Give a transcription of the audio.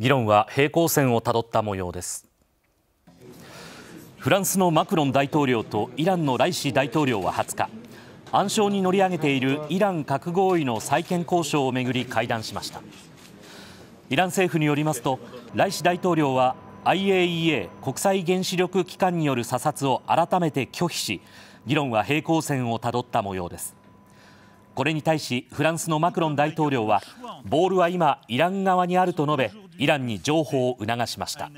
議論は平行線をたどった模様ですフランスのマクロン大統領とイランのライシ大統領は20日暗礁に乗り上げているイラン核合意の再建交渉をめぐり会談しましたイラン政府によりますとライシ大統領は IAEA 国際原子力機関による査察を改めて拒否し議論は平行線をたどった模様ですこれに対しフランスのマクロン大統領はボールは今イラン側にあると述べイランに譲歩を促しました。